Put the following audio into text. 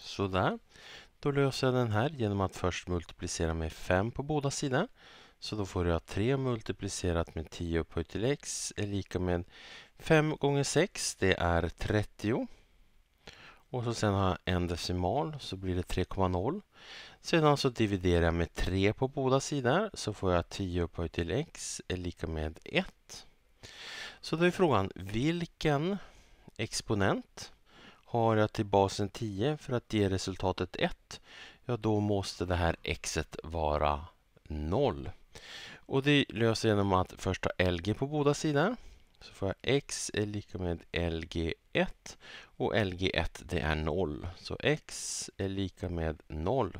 Sådär. Då löser jag den här genom att först multiplicera med 5 på båda sidor. Så då får jag 3 multiplicerat med 10 upphöjt till x är lika med 5 gånger 6, det är 30. Och så sen har jag en decimal, så blir det 3,0. Sedan så dividerar jag med 3 på båda sidor, så får jag 10 upphöjt till x är lika med 1. Så då är frågan, vilken exponent har jag till basen 10 för att ge resultatet 1, ja då måste det här X vara 0. Och det löser jag genom att först ta LG på båda sidor. Så får jag x är lika med LG1 och LG1 det är 0. Så x är lika med 0.